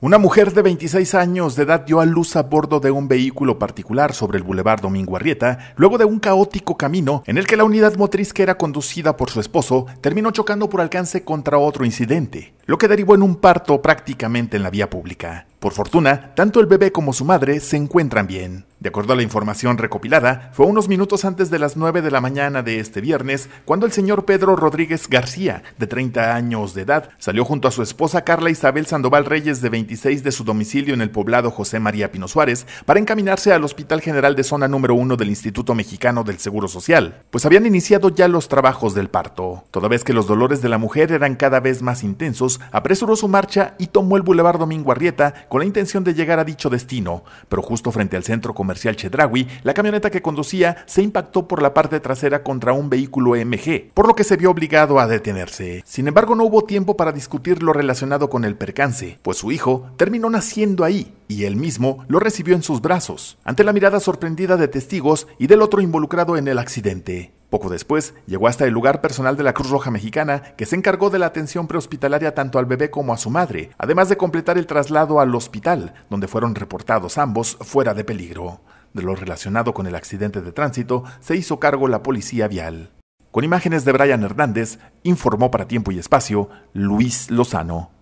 Una mujer de 26 años de edad dio a luz a bordo de un vehículo particular sobre el Boulevard Domingo Arrieta, luego de un caótico camino en el que la unidad motriz que era conducida por su esposo terminó chocando por alcance contra otro incidente lo que derivó en un parto prácticamente en la vía pública. Por fortuna, tanto el bebé como su madre se encuentran bien. De acuerdo a la información recopilada, fue unos minutos antes de las 9 de la mañana de este viernes cuando el señor Pedro Rodríguez García, de 30 años de edad, salió junto a su esposa Carla Isabel Sandoval Reyes, de 26, de su domicilio en el poblado José María Pino Suárez, para encaminarse al Hospital General de Zona Número 1 del Instituto Mexicano del Seguro Social, pues habían iniciado ya los trabajos del parto. Toda vez que los dolores de la mujer eran cada vez más intensos, apresuró su marcha y tomó el Boulevard Domingo Arrieta con la intención de llegar a dicho destino, pero justo frente al centro comercial Chedraui, la camioneta que conducía se impactó por la parte trasera contra un vehículo MG, por lo que se vio obligado a detenerse. Sin embargo, no hubo tiempo para discutir lo relacionado con el percance, pues su hijo terminó naciendo ahí y él mismo lo recibió en sus brazos, ante la mirada sorprendida de testigos y del otro involucrado en el accidente. Poco después, llegó hasta el lugar personal de la Cruz Roja Mexicana, que se encargó de la atención prehospitalaria tanto al bebé como a su madre, además de completar el traslado al hospital, donde fueron reportados ambos fuera de peligro. De lo relacionado con el accidente de tránsito, se hizo cargo la policía vial. Con imágenes de Brian Hernández, informó para Tiempo y Espacio Luis Lozano.